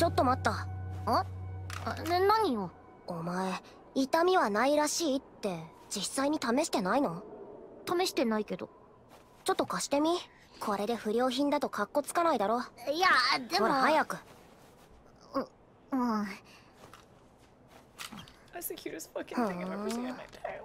ちょっと待ったあな何よお前痛みはないらしいって実際に試してないの試してないけどちょっと貸してみこれで不良品だとカッコつかないだろいやでもほら早くううん That's the c u s t fucking t h i n I've ever seen in my entire